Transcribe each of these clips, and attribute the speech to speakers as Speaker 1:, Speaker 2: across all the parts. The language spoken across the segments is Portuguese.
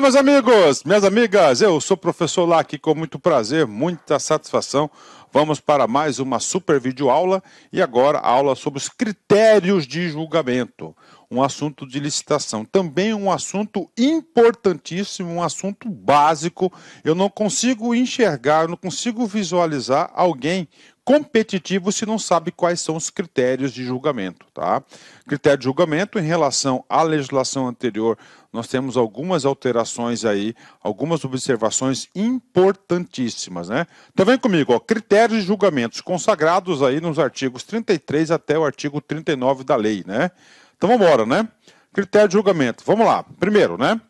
Speaker 1: meus amigos, minhas amigas, eu sou o professor Lá aqui com muito prazer, muita satisfação. Vamos para mais uma super vídeo aula e agora a aula sobre os critérios de julgamento, um assunto de licitação, também um assunto importantíssimo, um assunto básico. Eu não consigo enxergar, não consigo visualizar alguém competitivo se não sabe quais são os critérios de julgamento. Tá? Critério de julgamento em relação à legislação anterior, nós temos algumas alterações aí, algumas observações importantíssimas. Né? Então vem comigo, ó, critérios de julgamentos consagrados aí nos artigos 33 até o artigo 39 da lei. Né? Então vamos embora, né? Critério de julgamento, vamos lá. Primeiro, né?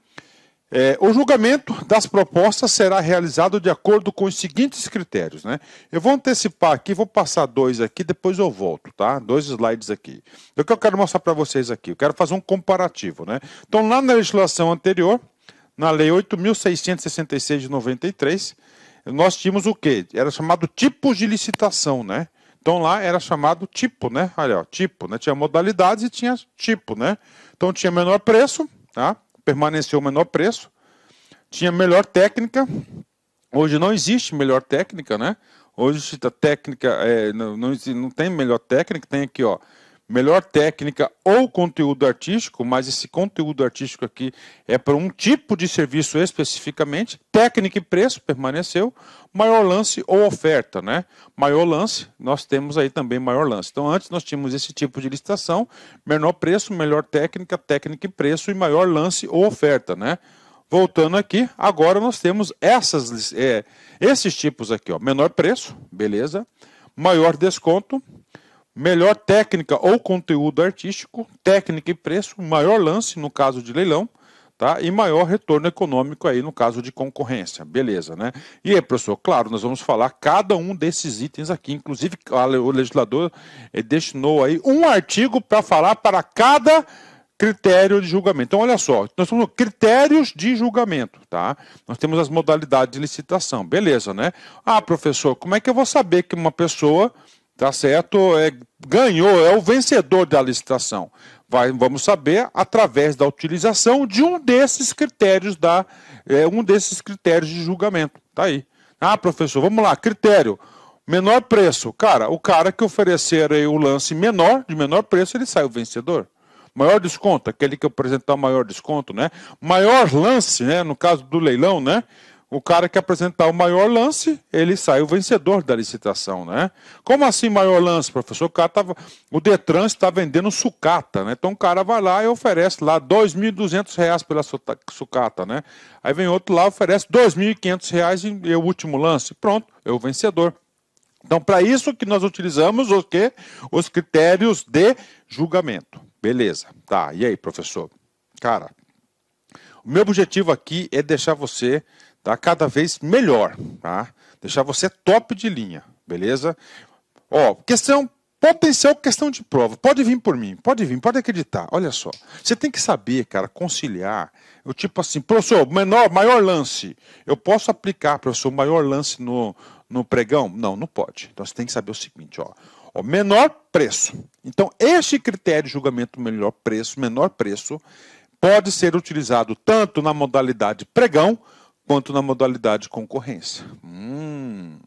Speaker 1: É, o julgamento das propostas será realizado de acordo com os seguintes critérios, né? Eu vou antecipar aqui, vou passar dois aqui, depois eu volto, tá? Dois slides aqui. O que eu quero mostrar para vocês aqui, eu quero fazer um comparativo, né? Então, lá na legislação anterior, na Lei 8.666 de 93, nós tínhamos o quê? Era chamado tipos de licitação, né? Então lá era chamado tipo, né? Olha, ó, tipo, né? Tinha modalidades e tinha tipo, né? Então tinha menor preço, tá? permaneceu o menor preço, tinha melhor técnica. Hoje não existe melhor técnica, né? Hoje a técnica é, não, não, não tem melhor técnica, tem aqui ó melhor técnica ou conteúdo artístico, mas esse conteúdo artístico aqui é para um tipo de serviço especificamente. Técnica e preço permaneceu, maior lance ou oferta, né? Maior lance, nós temos aí também maior lance. Então, antes nós tínhamos esse tipo de licitação, menor preço, melhor técnica, técnica e preço e maior lance ou oferta, né? Voltando aqui, agora nós temos essas, é, esses tipos aqui, ó. Menor preço, beleza? Maior desconto, melhor técnica ou conteúdo artístico, técnica e preço, maior lance no caso de leilão, tá? E maior retorno econômico aí no caso de concorrência, beleza, né? E aí, professor, claro, nós vamos falar cada um desses itens aqui, inclusive o legislador eh, destinou aí um artigo para falar para cada critério de julgamento. Então, olha só, nós temos critérios de julgamento, tá? Nós temos as modalidades de licitação, beleza, né? Ah, professor, como é que eu vou saber que uma pessoa tá certo? É, ganhou, é o vencedor da licitação. Vai, vamos saber através da utilização de um desses critérios da é, um desses critérios de julgamento. Tá aí. Ah, professor, vamos lá, critério. Menor preço. Cara, o cara que oferecer o lance menor, de menor preço, ele sai o vencedor. Maior desconto, aquele que apresentar o maior desconto, né? Maior lance, né? No caso do leilão, né? O cara que apresentar o maior lance, ele sai o vencedor da licitação, né? Como assim maior lance, professor? O, cara tava, o Detran está vendendo sucata, né? Então o cara vai lá e oferece lá R$ 2.200 pela sucata, né? Aí vem outro lá oferece R$ 2.500 e o último lance. Pronto, é o vencedor. Então, para isso que nós utilizamos o quê? Os critérios de julgamento. Beleza. Tá, e aí, professor? Cara, o meu objetivo aqui é deixar você tá? cada vez melhor. Tá? Deixar você top de linha, beleza? Ó, questão potencial, questão de prova. Pode vir por mim, pode vir, pode acreditar. Olha só, você tem que saber, cara, conciliar. Eu tipo assim, professor, menor, maior lance. Eu posso aplicar, professor, maior lance no, no pregão? Não, não pode. Então você tem que saber o seguinte, ó. o menor preço. Então, este critério de julgamento melhor preço, menor preço, pode ser utilizado tanto na modalidade pregão quanto na modalidade concorrência. Hum.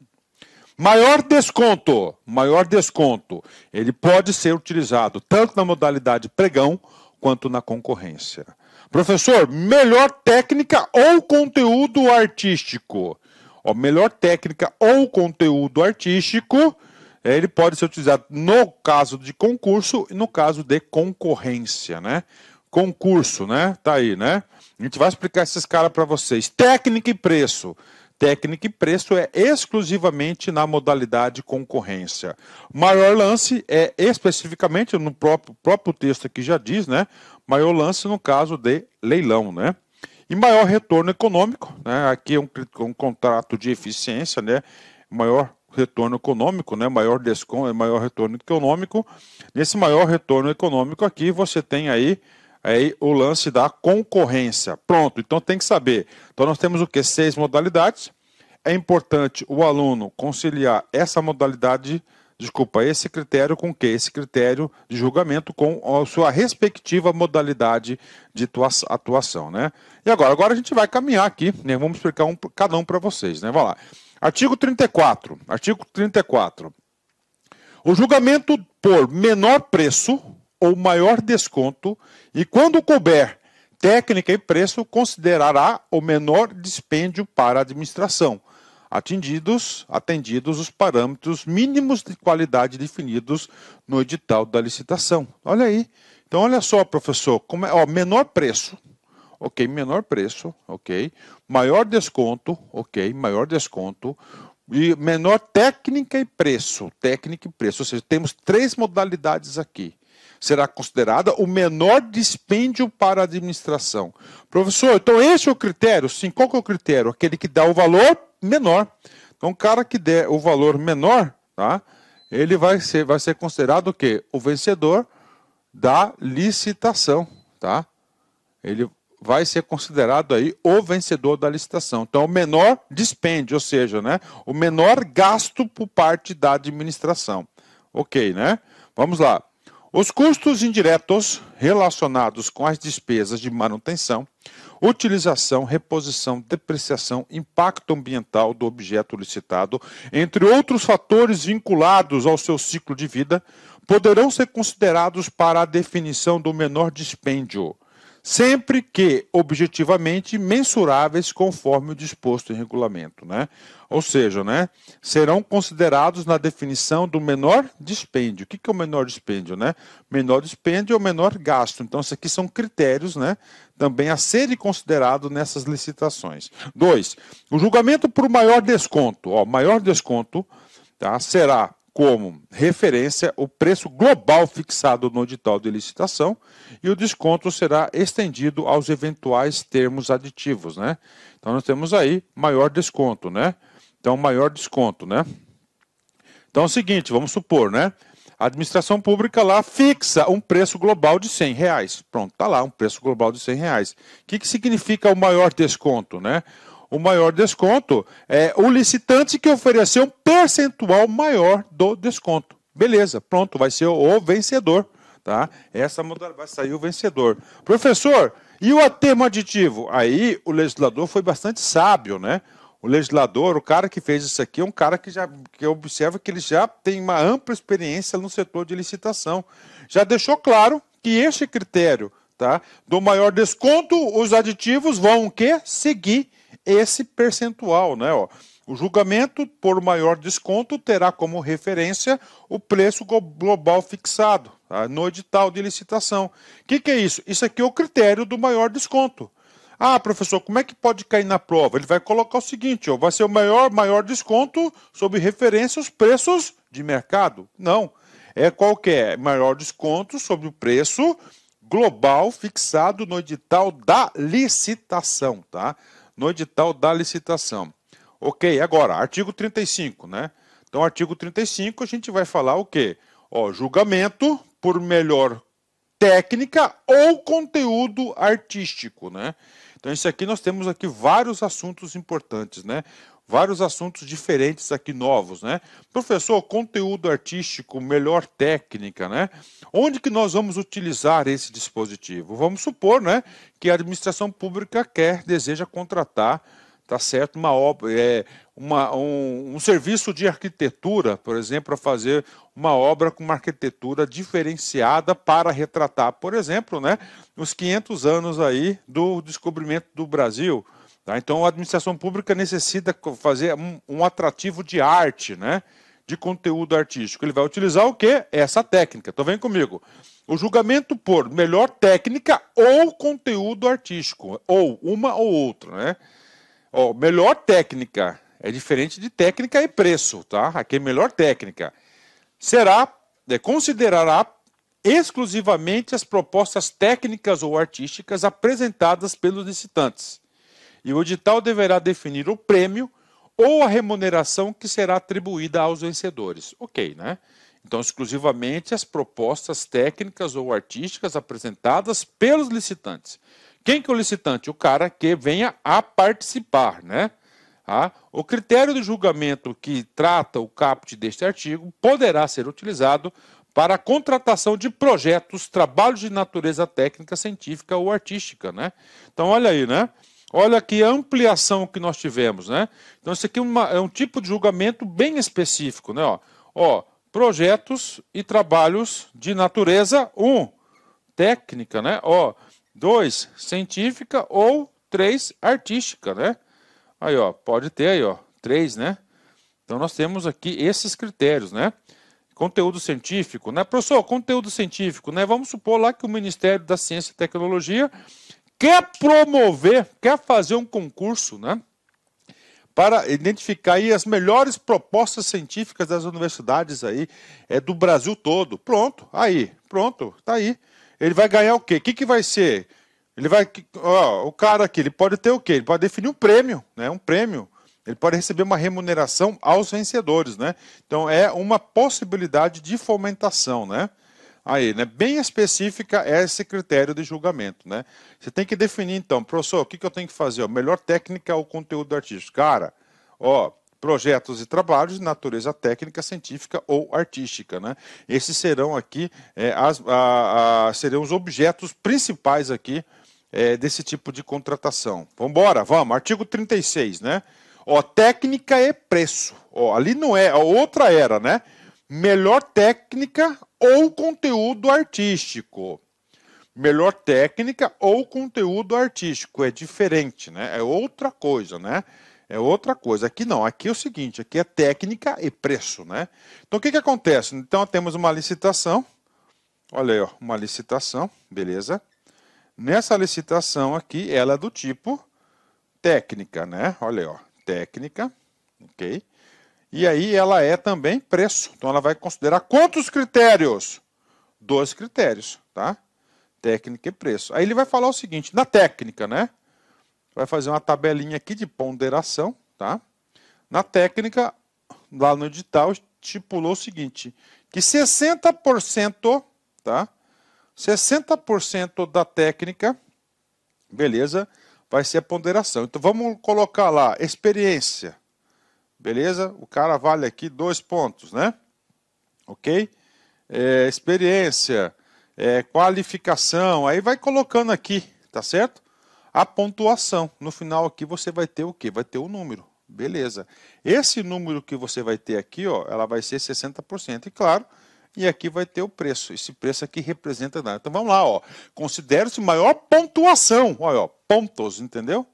Speaker 1: Maior desconto, maior desconto. Ele pode ser utilizado tanto na modalidade pregão quanto na concorrência. Professor, melhor técnica ou conteúdo artístico? Ó, melhor técnica ou conteúdo artístico, é, ele pode ser utilizado no caso de concurso e no caso de concorrência, né? concurso, né? Tá aí, né? A gente vai explicar esses caras para vocês. Técnica e preço. Técnica e preço é exclusivamente na modalidade concorrência. maior lance é especificamente no próprio, próprio texto aqui já diz, né? Maior lance no caso de leilão, né? E maior retorno econômico, né? Aqui é um, um contrato de eficiência, né? Maior retorno econômico, né? Maior desconto, maior retorno econômico. Nesse maior retorno econômico aqui você tem aí é aí o lance da concorrência. Pronto, então tem que saber. Então nós temos o que? Seis modalidades. É importante o aluno conciliar essa modalidade, desculpa, esse critério com o que? Esse critério de julgamento com a sua respectiva modalidade de atuação, né? E agora, agora a gente vai caminhar aqui, né? Vamos explicar um, cada um para vocês, né? Vamos lá. Artigo 34. Artigo 34. O julgamento por menor preço, ou maior desconto e, quando couber técnica e preço, considerará o menor dispêndio para a administração, atendidos, atendidos os parâmetros mínimos de qualidade definidos no edital da licitação. Olha aí. Então, olha só, professor, como é, ó, menor preço, ok, menor preço, ok, maior desconto, ok, maior desconto, e menor técnica e preço, técnica e preço, ou seja, temos três modalidades aqui será considerada o menor dispêndio para a administração. Professor, então esse é o critério? Sim, qual que é o critério? Aquele que dá o valor menor. Então, o cara que der o valor menor, tá? Ele vai ser, vai ser considerado o quê? O vencedor da licitação, tá? Ele vai ser considerado aí o vencedor da licitação. Então, é o menor dispêndio, ou seja, né, o menor gasto por parte da administração. Ok, né? Vamos lá. Os custos indiretos relacionados com as despesas de manutenção, utilização, reposição, depreciação, impacto ambiental do objeto licitado, entre outros fatores vinculados ao seu ciclo de vida, poderão ser considerados para a definição do menor dispêndio, sempre que objetivamente mensuráveis conforme o disposto em regulamento, né? Ou seja, né, serão considerados na definição do menor dispêndio. O que, que é o menor dispêndio, né? Menor dispêndio é o menor gasto. Então, isso aqui são critérios, né, também a serem considerados nessas licitações. Dois, o julgamento por maior desconto. Ó, maior desconto tá, será como referência o preço global fixado no edital de licitação e o desconto será estendido aos eventuais termos aditivos, né? Então nós temos aí maior desconto, né? Então maior desconto, né? Então é o seguinte, vamos supor, né? A administração pública lá fixa um preço global de 100 reais. Pronto, tá lá um preço global de 100 reais. O que, que significa o maior desconto, né? o maior desconto é o licitante que oferecer um percentual maior do desconto. Beleza, pronto, vai ser o vencedor. Tá? Essa modalidade vai sair o vencedor. Professor, e o atermo aditivo? Aí o legislador foi bastante sábio, né? O legislador, o cara que fez isso aqui, é um cara que já que observa que ele já tem uma ampla experiência no setor de licitação. Já deixou claro que este critério tá, do maior desconto, os aditivos vão o quê? Seguir esse percentual, né? Ó. O julgamento por maior desconto terá como referência o preço global fixado tá? no edital de licitação. O que, que é isso? Isso aqui é o critério do maior desconto. Ah, professor, como é que pode cair na prova? Ele vai colocar o seguinte: ó, vai ser o maior, maior desconto sob referência aos preços de mercado. Não. É qualquer é? maior desconto sobre o preço global fixado no edital da licitação, tá? no edital da licitação. Ok, agora, artigo 35, né? Então, artigo 35, a gente vai falar o quê? Ó, julgamento por melhor técnica ou conteúdo artístico, né? Então, isso aqui nós temos aqui vários assuntos importantes, né? vários assuntos diferentes aqui novos, né? Professor, conteúdo artístico, melhor técnica, né? Onde que nós vamos utilizar esse dispositivo? Vamos supor, né, que a administração pública quer, deseja contratar, tá certo, uma obra, é, uma, um, um serviço de arquitetura, por exemplo, para fazer uma obra com uma arquitetura diferenciada para retratar, por exemplo, né, os 500 anos aí do descobrimento do Brasil Tá? Então, a administração pública necessita fazer um, um, atrativo de arte, né? de conteúdo artístico. Ele vai utilizar o quê? Essa técnica. Então, vem comigo. O julgamento por melhor técnica ou conteúdo artístico, ou uma ou outra. Né? Ó, melhor técnica é diferente de técnica e preço. Tá? Aqui é melhor técnica. Será, é, considerará exclusivamente as propostas técnicas ou artísticas apresentadas pelos licitantes e o edital deverá definir o prêmio ou a remuneração que será atribuída aos vencedores. Ok, né? Então, exclusivamente as propostas técnicas ou artísticas apresentadas pelos licitantes. Quem que é o licitante? O cara que venha a participar, né? Ah, o critério de julgamento que trata o caput deste artigo poderá ser utilizado para a contratação de projetos, trabalhos de natureza técnica, científica ou artística, né? Então, olha aí, né? Olha que ampliação que nós tivemos, né? Então, isso aqui é, uma, é um tipo de julgamento bem específico, né? Ó, ó, projetos e trabalhos de natureza um, técnica, né? Ó, dois, científica ou três, artística, né? Aí, ó, pode ter aí, ó, três, né? Então, nós temos aqui esses critérios, né? Conteúdo científico, né? Professor, conteúdo científico, né? Vamos supor lá que o Ministério da Ciência e Tecnologia quer promover, quer fazer um concurso, né? Para identificar aí as melhores propostas científicas das universidades aí, é do Brasil todo. Pronto, aí, pronto, tá aí. Ele vai ganhar o quê? O que, que vai ser? Ele vai. Ó, o cara aqui, ele pode ter o quê? Ele pode definir um prêmio, né? Um prêmio. Ele pode receber uma remuneração aos vencedores, né? Então é uma possibilidade de fomentação, né? aí, né? Bem específica é esse critério de julgamento, né? Você tem que definir então, professor, o que, que eu tenho que fazer? A melhor técnica é ou conteúdo artístico? Cara, ó, projetos e trabalhos de natureza técnica, científica ou artística. Né? Esses serão aqui, é, as, a, a, serão os objetos principais aqui é, desse tipo de contratação. Vamos embora, vamos. Artigo 36, né? Ó, técnica e é preço. Ó, ali não é, A outra era, né? melhor técnica ou conteúdo artístico. Melhor técnica ou conteúdo artístico é diferente, né? É outra coisa, né? É outra coisa. Aqui não, aqui é o seguinte, aqui é técnica e preço, né? Então o que, que acontece? Então temos uma licitação. Olha aí, ó, uma licitação, beleza? Nessa licitação aqui, ela é do tipo técnica, né? Olha aí, ó, técnica, ok? E aí ela é também preço. Então ela vai considerar quantos critérios? Dois critérios, tá? Técnica e preço. Aí ele vai falar o seguinte, na técnica, né? Vai fazer uma tabelinha aqui de ponderação, tá? Na técnica, lá no edital, estipulou o seguinte, que 60%, tá? 60% da técnica, beleza, vai ser a ponderação. Então vamos colocar lá experiência, Beleza? O cara vale aqui dois pontos, né? Ok? É, experiência, é, qualificação, aí vai colocando aqui, tá certo? A pontuação. No final aqui você vai ter o que? Vai ter o um número. Beleza. Esse número que você vai ter aqui, ó, ela vai ser 60%. E claro, e aqui vai ter o preço. Esse preço aqui representa nada. Então vamos lá, ó. Considere-se maior pontuação. Olha, ó, pontos, entendeu?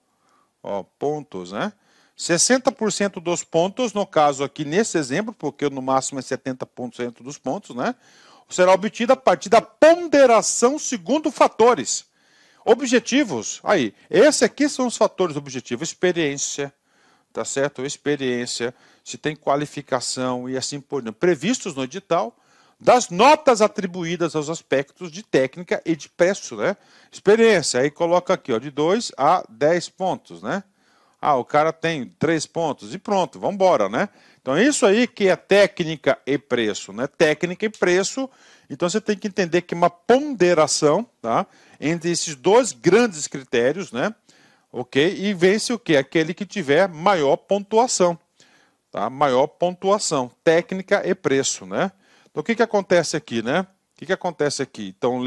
Speaker 1: Ó, pontos, né? 60% dos pontos, no caso aqui nesse exemplo, porque no máximo é 70% dos pontos, né? Será obtida a partir da ponderação segundo fatores. Objetivos, aí, esse aqui são os fatores objetivos, experiência, tá certo? Experiência, se tem qualificação e assim por diante, previstos no edital, das notas atribuídas aos aspectos de técnica e de preço, né? Experiência, aí coloca aqui, ó, de 2 a 10 pontos, né? Ah, o cara tem três pontos e pronto, vamos embora, né? Então é isso aí que é técnica e preço, né? Técnica e preço. Então você tem que entender que uma ponderação, tá? Entre esses dois grandes critérios, né? Ok? E vence o que? Aquele que tiver maior pontuação, tá? Maior pontuação, técnica e preço, né? Então o que que acontece aqui, né? O que que acontece aqui? Então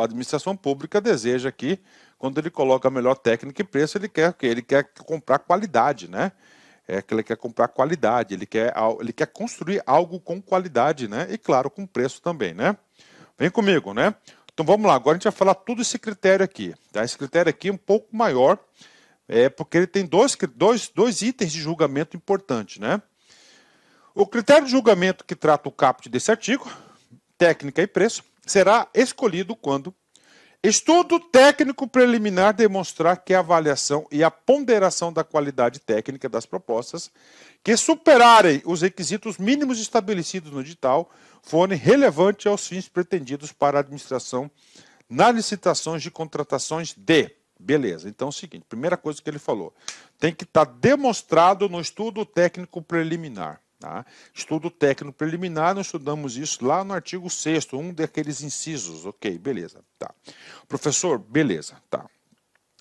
Speaker 1: a administração pública deseja aqui quando ele coloca a melhor técnica e preço, ele quer o quê? Ele quer comprar qualidade, né? É que ele quer comprar qualidade, ele quer, ele quer construir algo com qualidade, né? E claro, com preço também, né? Vem comigo, né? Então vamos lá, agora a gente vai falar tudo esse critério aqui. Tá? Esse critério aqui é um pouco maior, é, porque ele tem dois, dois, dois itens de julgamento importantes, né? O critério de julgamento que trata o caput desse artigo, técnica e preço, será escolhido quando Estudo técnico preliminar demonstrar que a avaliação e a ponderação da qualidade técnica das propostas que superarem os requisitos mínimos estabelecidos no edital forem relevantes aos fins pretendidos para a administração nas licitações de contratações de. Beleza, então é o seguinte: primeira coisa que ele falou, tem que estar tá demonstrado no estudo técnico preliminar. Tá? Estudo técnico preliminar, nós estudamos isso lá no artigo 6 um daqueles incisos. Ok, beleza. Tá. Professor, beleza. Tá.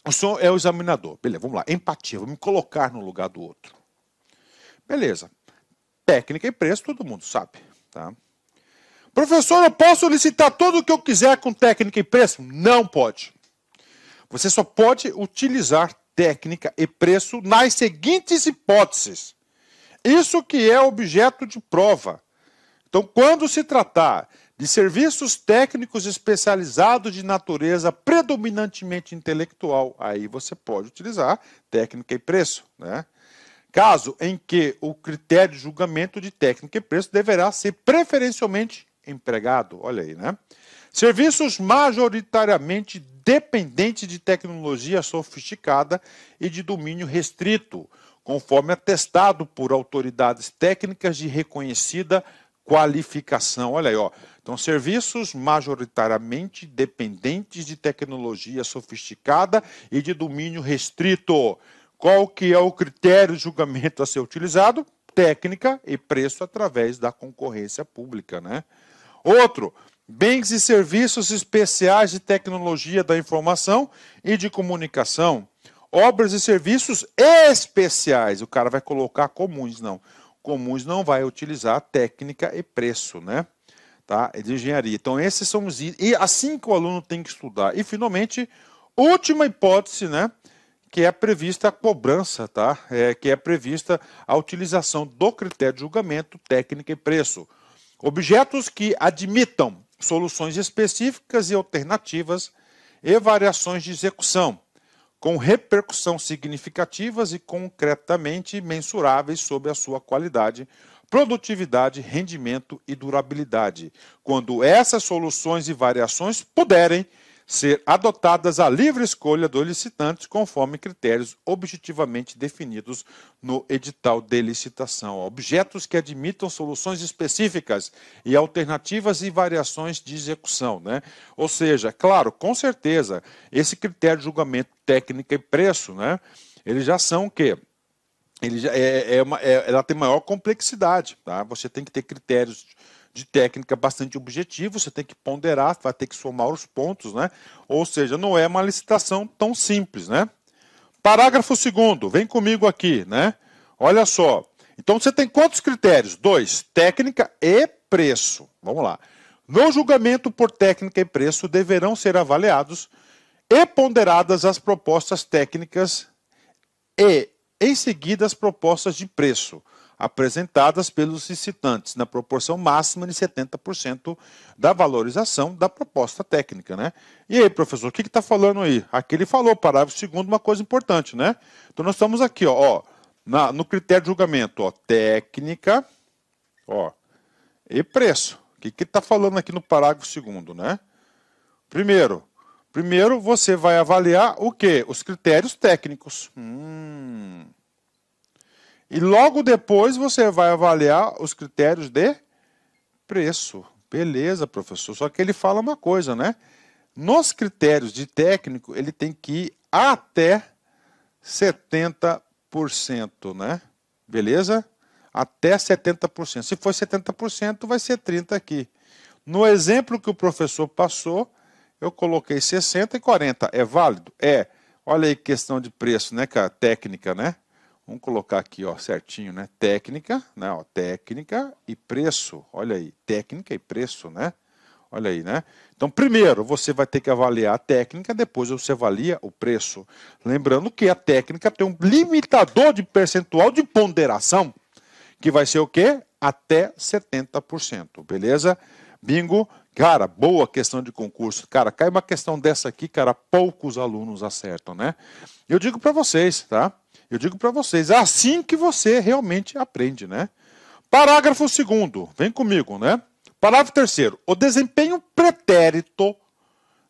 Speaker 1: O senhor é o examinador. Beleza, vamos lá. Empatia, vou me colocar no lugar do outro. Beleza. Técnica e preço, todo mundo sabe. Tá? Professor, eu posso licitar tudo o que eu quiser com técnica e preço? Não pode. Você só pode utilizar técnica e preço nas seguintes hipóteses. Isso que é objeto de prova. Então, quando se tratar de serviços técnicos especializados de natureza predominantemente intelectual, aí você pode utilizar técnica e preço, né? Caso em que o critério de julgamento de técnica e preço deverá ser preferencialmente empregado, olha aí, né? Serviços majoritariamente dependentes de tecnologia sofisticada e de domínio restrito, conforme atestado por autoridades técnicas de reconhecida qualificação. Olha aí, ó. Então, serviços majoritariamente dependentes de tecnologia sofisticada e de domínio restrito. Qual que é o critério de julgamento a ser utilizado? Técnica e preço através da concorrência pública, né? Outro, bens e serviços especiais de tecnologia da informação e de comunicação obras e serviços especiais. O cara vai colocar comuns, não. Comuns não vai utilizar técnica e preço, né? Tá? É de engenharia. Então, esses são os. E assim que o aluno tem que estudar. E, finalmente, última hipótese, né? Que é prevista a cobrança, tá? É, que é prevista a utilização do critério de julgamento, técnica e preço. Objetos que admitam soluções específicas e alternativas e variações de execução com repercussão significativas e concretamente mensuráveis sobre a sua qualidade, produtividade, rendimento e durabilidade, quando essas soluções e variações puderem ser adotadas à livre escolha dos licitantes, conforme critérios objetivamente definidos no edital de licitação. Objetos que admitam soluções específicas e alternativas e variações de execução. Né? Ou seja, claro, com certeza, esse critério de julgamento técnica e preço, né? eles já são o quê? Ele já é, é uma, é, ela tem maior complexidade, tá? Você tem que ter critérios de técnica bastante objetivo, você tem que ponderar, vai ter que somar os pontos, né? Ou seja, não é uma licitação tão simples, né? Parágrafo segundo, vem comigo aqui, né? Olha só. Então você tem quantos critérios? Dois: técnica e preço. Vamos lá. No julgamento por técnica e preço deverão ser avaliados e ponderadas as propostas técnicas e, em seguida, as propostas de preço apresentadas pelos licitantes, na proporção máxima de 70% da valorização da proposta técnica, né? E aí, professor, o que está falando aí? Aqui ele falou, parágrafo segundo, uma coisa importante, né? Então nós estamos aqui, ó, ó na, no critério de julgamento, ó, técnica, ó, e preço. O que está falando aqui no parágrafo segundo, né? Primeiro, primeiro você vai avaliar o que? Os critérios técnicos. Hum... E logo depois você vai avaliar os critérios de preço. Beleza, professor. Só que ele fala uma coisa, né? Nos critérios de técnico, ele tem que ir até 70%, né? Beleza? Até 70%. Se for 70%, vai ser 30 aqui. No exemplo que o professor passou, eu coloquei 60 e 40. É válido? É. Olha aí questão de preço, né, cara? Técnica, né? Vamos colocar aqui, ó, certinho, né? Técnica, né? Ó, técnica e preço. Olha aí, técnica e preço, né? Olha aí, né? Então, primeiro você vai ter que avaliar a técnica, depois você avalia o preço. Lembrando que a técnica tem um limitador de percentual de ponderação, que vai ser o quê? Até 70%, beleza? Bingo, cara, boa questão de concurso. Cara, cai uma questão dessa aqui, cara, poucos alunos acertam, né? Eu digo para vocês, tá? Eu digo para vocês, é assim que você realmente aprende, né? Parágrafo 2 vem comigo, né? Parágrafo 3 o desempenho pretérito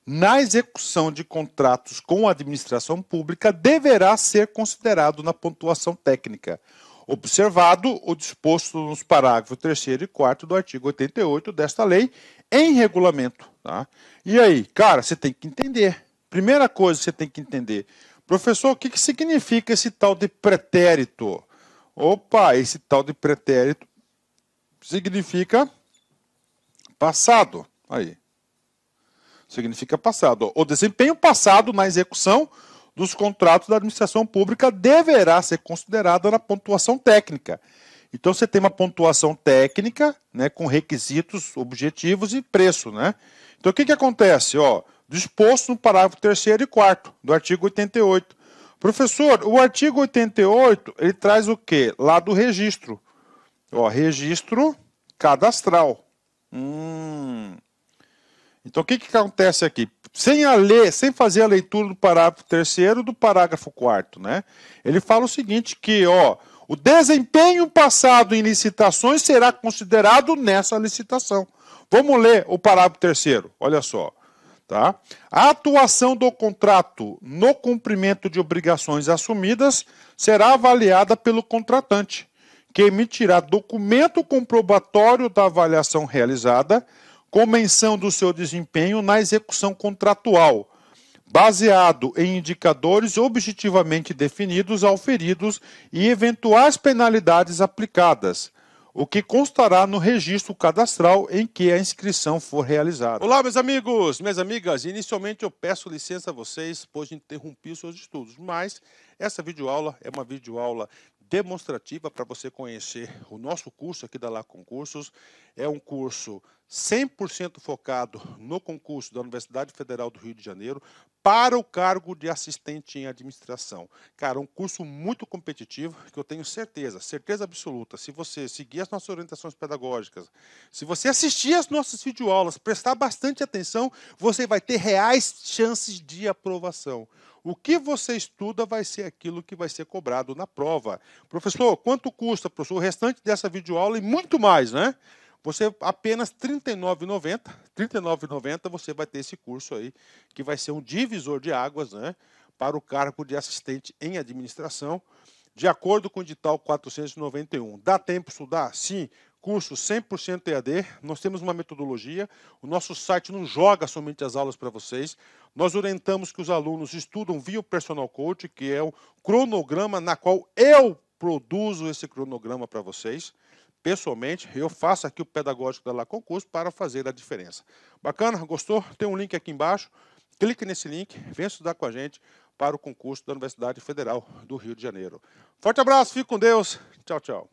Speaker 1: na execução de contratos com a administração pública deverá ser considerado na pontuação técnica, observado o disposto nos parágrafos 3 e 4 do artigo 88 desta lei em regulamento, tá? E aí, cara, você tem que entender. Primeira coisa que você tem que entender, Professor, o que, que significa esse tal de pretérito? Opa, esse tal de pretérito significa passado. Aí. Significa passado. O desempenho passado na execução dos contratos da administração pública deverá ser considerado na pontuação técnica. Então você tem uma pontuação técnica, né, com requisitos, objetivos e preço, né? Então o que, que acontece, ó? disposto no parágrafo 3 e 4 do artigo 88. Professor, o artigo 88, ele traz o quê? Lá do registro. Ó, registro cadastral. Hum. Então, o que, que acontece aqui? Sem a ler, sem fazer a leitura do parágrafo terceiro do parágrafo quarto, né? Ele fala o seguinte que, ó, o desempenho passado em licitações será considerado nessa licitação. Vamos ler o parágrafo terceiro. Olha só. Tá? A atuação do contrato no cumprimento de obrigações assumidas será avaliada pelo contratante, que emitirá documento comprobatório da avaliação realizada, com menção do seu desempenho na execução contratual, baseado em indicadores objetivamente definidos, auferidos e eventuais penalidades aplicadas o que constará no registro cadastral em que a inscrição for realizada. Olá, meus amigos, minhas amigas. Inicialmente eu peço licença a vocês, pois interrompi os seus estudos, mas essa videoaula é uma videoaula demonstrativa para você conhecer o nosso curso aqui da La Concursos. É um curso 100% focado no concurso da Universidade Federal do Rio de Janeiro para o cargo de assistente em administração. Cara, um curso muito competitivo que eu tenho certeza, certeza absoluta, se você seguir as nossas orientações pedagógicas, se você assistir as nossas videoaulas, prestar bastante atenção, você vai ter reais chances de aprovação. O que você estuda vai ser aquilo que vai ser cobrado na prova. Professor, quanto custa, professor, o restante dessa videoaula e muito mais, né? Você apenas R$ 39,90, 39,90 você vai ter esse curso aí, que vai ser um divisor de águas, né, para o cargo de assistente em administração, de acordo com o edital 491. Dá tempo estudar? Sim curso 100% EAD, nós temos uma metodologia, o nosso site não joga somente as aulas para vocês, nós orientamos que os alunos estudam via o personal coach, que é o cronograma na qual eu produzo esse cronograma para vocês. Pessoalmente, eu faço aqui o pedagógico da La Concurso para fazer a diferença. Bacana? Gostou? Tem um link aqui embaixo. Clique nesse link, vem estudar com a gente para o concurso da Universidade Federal do Rio de Janeiro. Forte abraço, fique com Deus. Tchau, tchau.